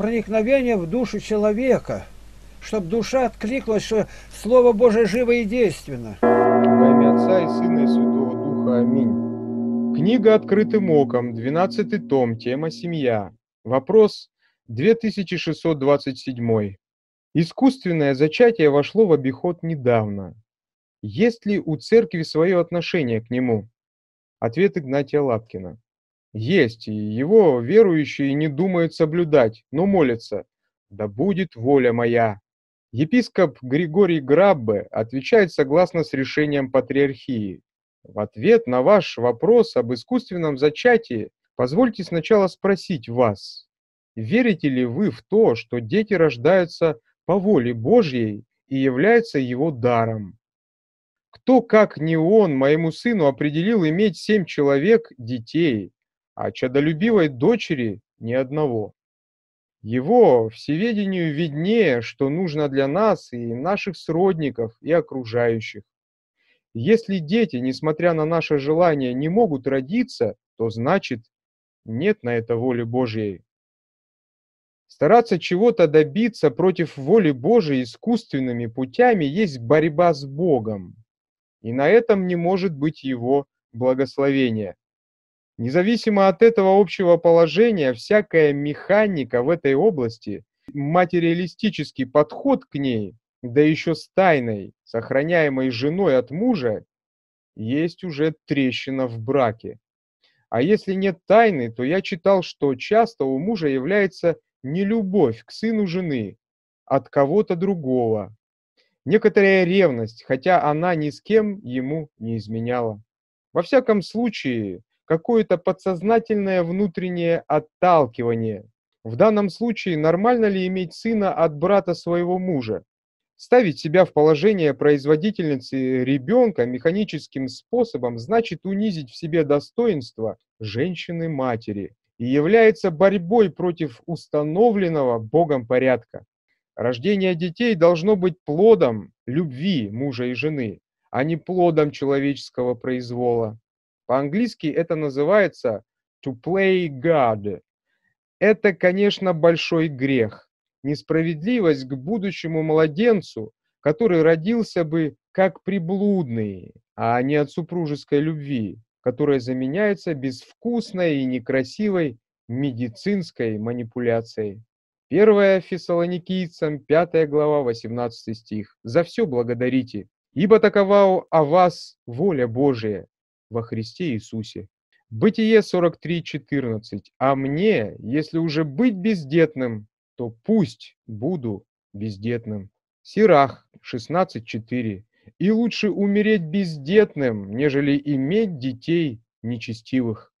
проникновение в душу человека, чтобы душа откликнулась, что Слово Божие живо и действенно. Во имя Отца и Сына и Святого Духа. Аминь. Книга «Открытым оком», 12 том, тема «Семья». Вопрос 2627. Искусственное зачатие вошло в обиход недавно. Есть ли у церкви свое отношение к нему? Ответ Игнатия Лапкина. Есть, и его верующие не думают соблюдать, но молятся. «Да будет воля моя!» Епископ Григорий Граббе отвечает согласно с решением патриархии. В ответ на ваш вопрос об искусственном зачатии позвольте сначала спросить вас, верите ли вы в то, что дети рождаются по воле Божьей и являются его даром? Кто, как не он, моему сыну определил иметь семь человек детей, а чадолюбивой дочери ни одного. Его всеведению виднее, что нужно для нас и наших сродников, и окружающих. Если дети, несмотря на наше желание, не могут родиться, то значит, нет на это воли Божьей. Стараться чего-то добиться против воли Божией искусственными путями есть борьба с Богом, и на этом не может быть его благословения. Независимо от этого общего положения, всякая механика в этой области, материалистический подход к ней, да еще с тайной, сохраняемой женой от мужа, есть уже трещина в браке. А если нет тайны, то я читал, что часто у мужа является не любовь к сыну жены, от кого-то другого. Некоторая ревность, хотя она ни с кем ему не изменяла. Во всяком случае, какое-то подсознательное внутреннее отталкивание. В данном случае нормально ли иметь сына от брата своего мужа? Ставить себя в положение производительницы ребенка механическим способом значит унизить в себе достоинство женщины-матери и является борьбой против установленного Богом порядка. Рождение детей должно быть плодом любви мужа и жены, а не плодом человеческого произвола. По-английски это называется to play God. Это, конечно, большой грех. Несправедливость к будущему младенцу, который родился бы как приблудный, а не от супружеской любви, которая заменяется безвкусной и некрасивой медицинской манипуляцией. 1 Фессалоникийцам, 5 глава, 18 стих. «За все благодарите, ибо такова о вас воля Божия, во Христе Иисусе. Бытие 43.14. «А мне, если уже быть бездетным, то пусть буду бездетным». Сирах 16.4. «И лучше умереть бездетным, нежели иметь детей нечестивых».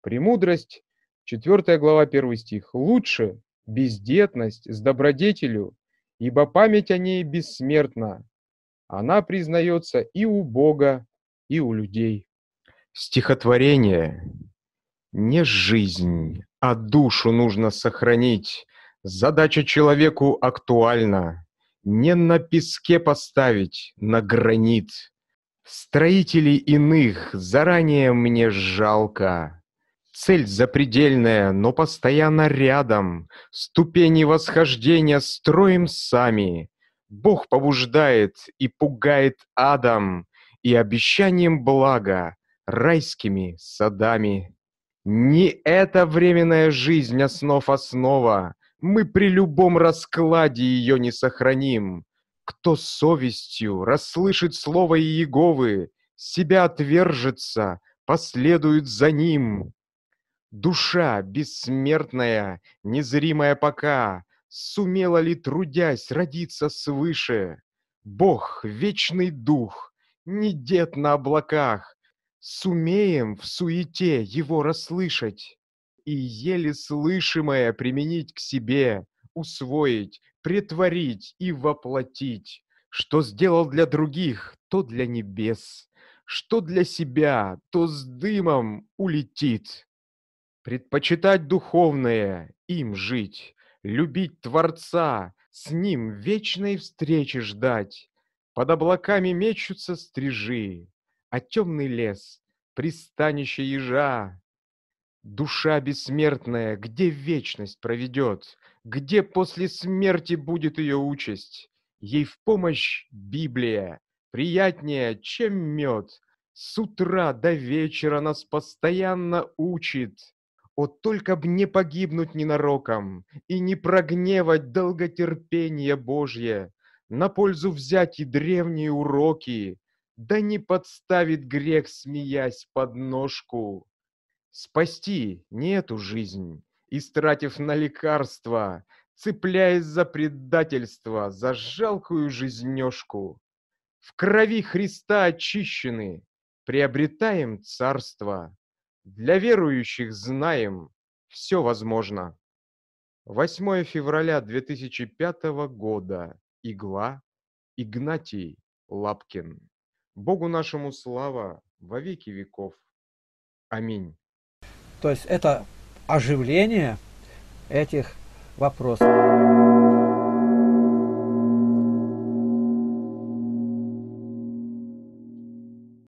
Премудрость, 4 глава, 1 стих. «Лучше бездетность с добродетелю, ибо память о ней бессмертна. Она признается и у Бога, и у людей. Стихотворение. Не жизнь, а душу нужно сохранить. Задача человеку актуальна. Не на песке поставить, на гранит. Строителей иных заранее мне жалко. Цель запредельная, но постоянно рядом. Ступени восхождения строим сами. Бог побуждает и пугает адом и обещанием блага, райскими садами. Не эта временная жизнь основ основа, мы при любом раскладе ее не сохраним. Кто совестью расслышит слово Иеговы, себя отвержется, последует за ним. Душа бессмертная, незримая пока, сумела ли, трудясь, родиться свыше? Бог, вечный дух, не дед на облаках. Сумеем в суете его расслышать и еле слышимое применить к себе, усвоить, претворить и воплотить. Что сделал для других, то для небес, что для себя, то с дымом улетит. Предпочитать духовное, им жить, любить Творца, с ним вечной встречи ждать, под облаками мечутся стрижи, а темный лес — пристанище ежа. Душа бессмертная, где вечность проведет, где после смерти будет ее участь? Ей в помощь Библия, приятнее, чем мед. С утра до вечера нас постоянно учит. О, только б не погибнуть ненароком и не прогневать долготерпение Божье, на пользу взять и древние уроки, Да не подставит грех, смеясь под ножку. Спасти не эту жизнь, истратив на лекарства, Цепляясь за предательство, за жалкую жизнешку. В крови Христа очищены, приобретаем царство. Для верующих знаем, все возможно. 8 февраля 2005 года. Игла, Игнатий Лапкин. Богу нашему слава во веки веков. Аминь. То есть это оживление этих вопросов.